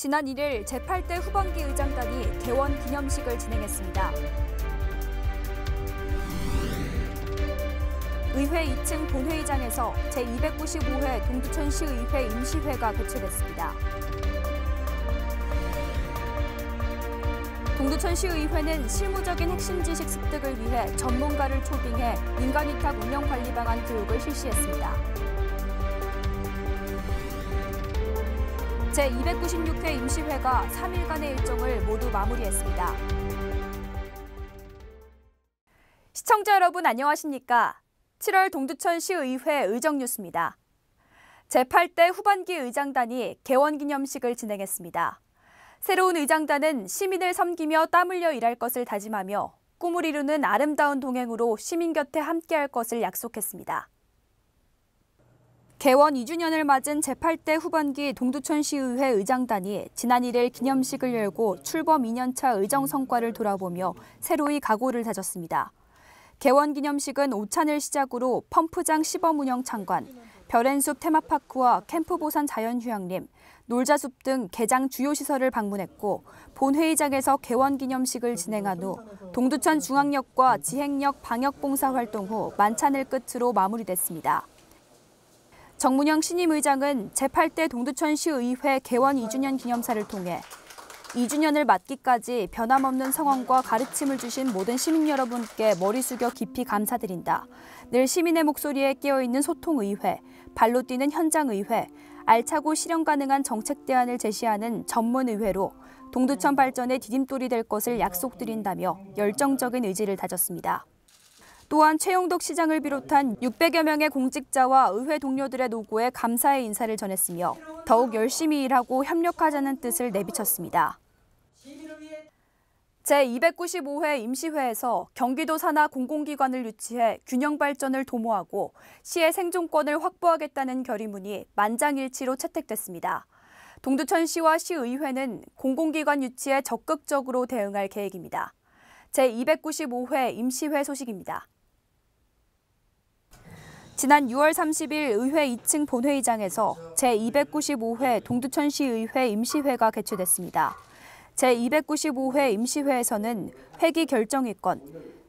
지난 1일 제8대 후반기 의장단이 개원 기념식을 진행했습니다. 의회 2층 본회의장에서 제295회 동두천시의회 임시회가 개최됐습니다. 동두천시의회는 실무적인 핵심 지식 습득을 위해 전문가를 초빙해 민간위탁 운영관리 방안 교육을 실시했습니다. 제296회 임시회가 3일간의 일정을 모두 마무리했습니다. 시청자 여러분 안녕하십니까? 7월 동두천시의회 의정뉴스입니다. 제8대 후반기 의장단이 개원기념식을 진행했습니다. 새로운 의장단은 시민을 섬기며 땀 흘려 일할 것을 다짐하며 꿈을 이루는 아름다운 동행으로 시민 곁에 함께할 것을 약속했습니다. 개원 2주년을 맞은 제8대 후반기 동두천시의회 의장단이 지난 1일 기념식을 열고 출범 2년차 의정 성과를 돌아보며 새로이 각오를 다졌습니다. 개원 기념식은 오찬을 시작으로 펌프장 시범 운영 참관, 별앤숲 테마파크와 캠프보산 자연휴양림, 놀자숲 등 개장 주요 시설을 방문했고 본회의장에서 개원 기념식을 진행한 후 동두천 중앙역과 지행역 방역봉사 활동 후 만찬을 끝으로 마무리됐습니다. 정문영 신임 의장은 제8대 동두천시의회 개원 2주년 기념사를 통해 2주년을 맞기까지 변함없는 성원과 가르침을 주신 모든 시민 여러분께 머리 숙여 깊이 감사드린다. 늘 시민의 목소리에 끼어있는 소통의회, 발로 뛰는 현장의회, 알차고 실현 가능한 정책 대안을 제시하는 전문의회로 동두천 발전의 디딤돌이 될 것을 약속드린다며 열정적인 의지를 다졌습니다. 또한 최용덕 시장을 비롯한 600여 명의 공직자와 의회 동료들의 노고에 감사의 인사를 전했으며 더욱 열심히 일하고 협력하자는 뜻을 내비쳤습니다. 제295회 임시회에서 경기도 산하 공공기관을 유치해 균형 발전을 도모하고 시의 생존권을 확보하겠다는 결의문이 만장일치로 채택됐습니다. 동두천시와 시의회는 공공기관 유치에 적극적으로 대응할 계획입니다. 제295회 임시회 소식입니다. 지난 6월 30일 의회 2층 본회의장에서 제295회 동두천시의회 임시회가 개최됐습니다. 제295회 임시회에서는 회기 결정위권,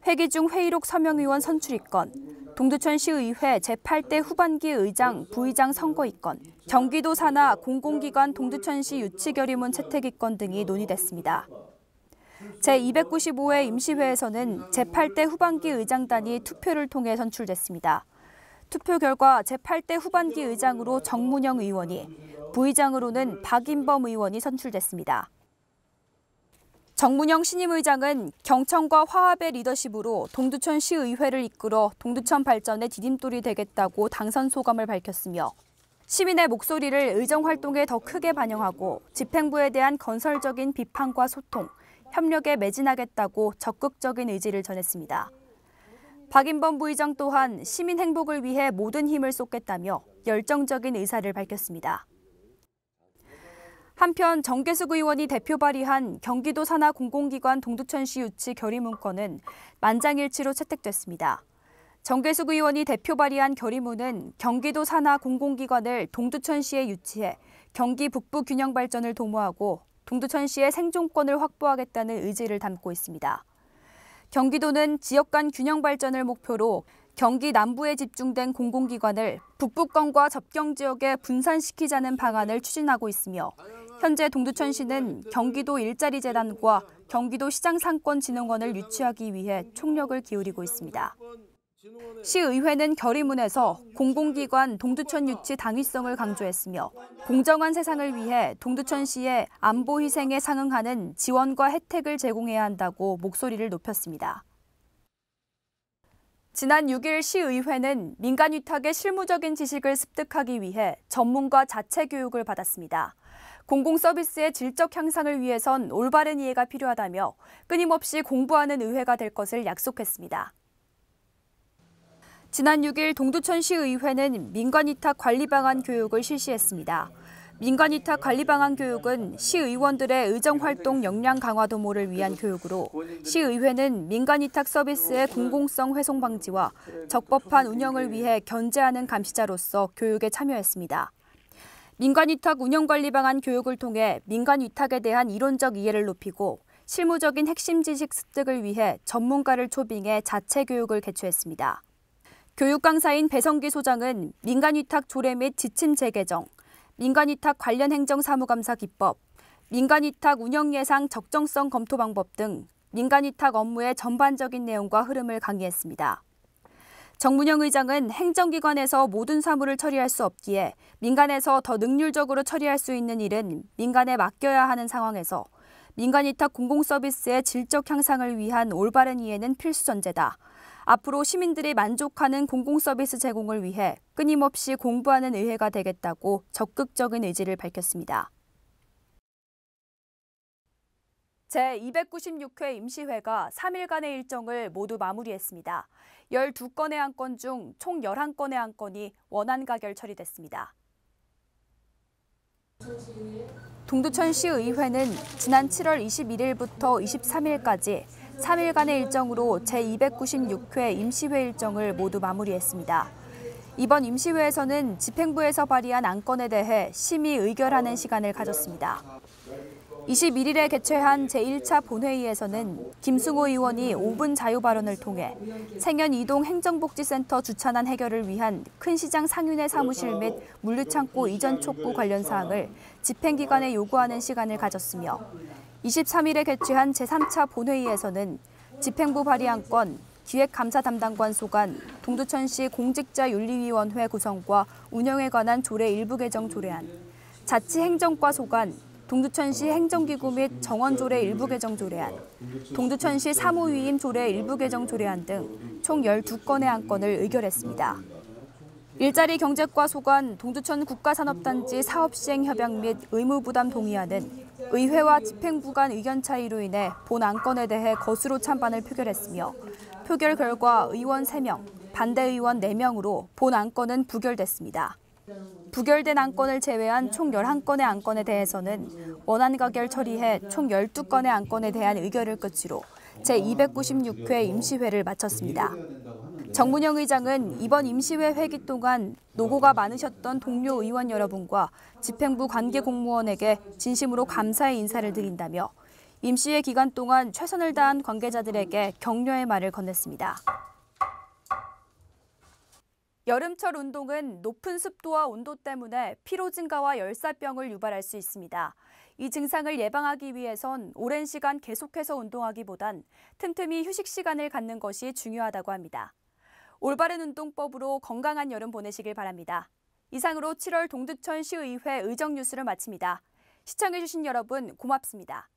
회기 중 회의록 서명의원 선출위권, 동두천시의회 제8대 후반기 의장, 부의장 선거위권, 경기도 산하 공공기관 동두천시 유치결의문 채택위권 등이 논의됐습니다. 제295회 임시회에서는 제8대 후반기 의장단이 투표를 통해 선출됐습니다. 투표 결과 제8대 후반기 의장으로 정문영 의원이, 부의장으로는 박인범 의원이 선출됐습니다. 정문영 신임 의장은 경청과 화합의 리더십으로 동두천 시의회를 이끌어 동두천 발전의 디딤돌이 되겠다고 당선 소감을 밝혔으며 시민의 목소리를 의정 활동에 더 크게 반영하고 집행부에 대한 건설적인 비판과 소통, 협력에 매진하겠다고 적극적인 의지를 전했습니다. 박인범 부의장 또한 시민 행복을 위해 모든 힘을 쏟겠다며 열정적인 의사를 밝혔습니다. 한편 정계숙 의원이 대표 발의한 경기도 산하 공공기관 동두천시 유치 결의 문건은 만장일치로 채택됐습니다. 정계숙 의원이 대표 발의한 결의문은 경기도 산하 공공기관을 동두천시에 유치해 경기 북부 균형 발전을 도모하고 동두천시의 생존권을 확보하겠다는 의지를 담고 있습니다. 경기도는 지역 간 균형 발전을 목표로 경기 남부에 집중된 공공기관을 북부권과 접경 지역에 분산시키자는 방안을 추진하고 있으며 현재 동두천시는 경기도 일자리 재단과 경기도 시장 상권 진흥원을 유치하기 위해 총력을 기울이고 있습니다. 시의회는 결의문에서 공공기관 동두천 유치 당위성을 강조했으며 공정한 세상을 위해 동두천시의 안보 희생에 상응하는 지원과 혜택을 제공해야 한다고 목소리를 높였습니다. 지난 6일 시의회는 민간 위탁의 실무적인 지식을 습득하기 위해 전문가 자체 교육을 받았습니다. 공공서비스의 질적 향상을 위해선 올바른 이해가 필요하다며 끊임없이 공부하는 의회가 될 것을 약속했습니다. 지난 6일 동두천시의회는 민간위탁 관리방안 교육을 실시했습니다. 민간위탁 관리방안 교육은 시의원들의 의정활동 역량 강화 도모를 위한 교육으로 시의회는 민간위탁 서비스의 공공성 훼손 방지와 적법한 운영을 위해 견제하는 감시자로서 교육에 참여했습니다. 민간위탁 운영관리방안 교육을 통해 민간위탁에 대한 이론적 이해를 높이고 실무적인 핵심 지식 습득을 위해 전문가를 초빙해 자체 교육을 개최했습니다. 교육 강사인 배성기 소장은 민간위탁 조례 및 지침 재개정, 민간위탁 관련 행정사무감사 기법, 민간위탁 운영 예상 적정성 검토 방법 등 민간위탁 업무의 전반적인 내용과 흐름을 강의했습니다. 정문영 의장은 행정기관에서 모든 사무를 처리할 수 없기에 민간에서 더 능률적으로 처리할 수 있는 일은 민간에 맡겨야 하는 상황에서 민간위탁 공공서비스의 질적 향상을 위한 올바른 이해는 필수 전제다. 앞으로 시민들이 만족하는 공공서비스 제공을 위해 끊임없이 공부하는 의회가 되겠다고 적극적인 의지를 밝혔습니다. 제296회 임시회가 3일간의 일정을 모두 마무리했습니다. 12건의 안건 중 총 11건의 안건이 원안 가결 처리됐습니다. 동두천시의회는 지난 7월 21일부터 23일까지 3일간의 일정으로 제296회 임시회 일정을 모두 마무리했습니다. 이번 임시회에서는 집행부에서 발의한 안건에 대해 심의 의결하는 시간을 가졌습니다. 21일에 개최한 제1차 본회의에서는 김승호 의원이 5분 자유 발언을 통해 생연 이동 행정복지센터 주차난 해결을 위한 큰 시장 상윤회 사무실 및 물류창고 이전 촉구 관련 사항을 집행기관에 요구하는 시간을 가졌으며 23일에 개최한 제3차 본회의에서는 집행부 발의안건, 기획감사 담당관 소관, 동두천시 공직자윤리위원회 구성과 운영에 관한 조례 일부 개정 조례안, 자치행정과 소관, 동두천시 행정기구 및 정원조례 일부 개정 조례안, 동두천시 사무위임 조례 일부 개정 조례안 등 총 12건의 안건을 의결했습니다. 일자리 경제과 소관 동두천 국가산업단지 사업시행협약 및 의무부담 동의안은 의회와 집행부 간 의견 차이로 인해 본 안건에 대해 거수로 찬반을 표결했으며 표결 결과 의원 3명, 반대 의원 4명으로 본 안건은 부결됐습니다. 부결된 안건을 제외한 총 11건의 안건에 대해서는 원안 가결 처리해 총 12건의 안건에 대한 의결을 끝으로 제296회 임시회를 마쳤습니다. 정문영 의장은 이번 임시회 회기 동안 노고가 많으셨던 동료 의원 여러분과 집행부 관계 공무원에게 진심으로 감사의 인사를 드린다며 임시회 기간 동안 최선을 다한 관계자들에게 격려의 말을 건넸습니다. 여름철 운동은 높은 습도와 온도 때문에 피로 증가와 열사병을 유발할 수 있습니다. 이 증상을 예방하기 위해선 오랜 시간 계속해서 운동하기보단 틈틈이 휴식 시간을 갖는 것이 중요하다고 합니다. 올바른 운동법으로 건강한 여름 보내시길 바랍니다. 이상으로 7월 동두천 시의회 의정 뉴스를 마칩니다. 시청해주신 여러분 고맙습니다.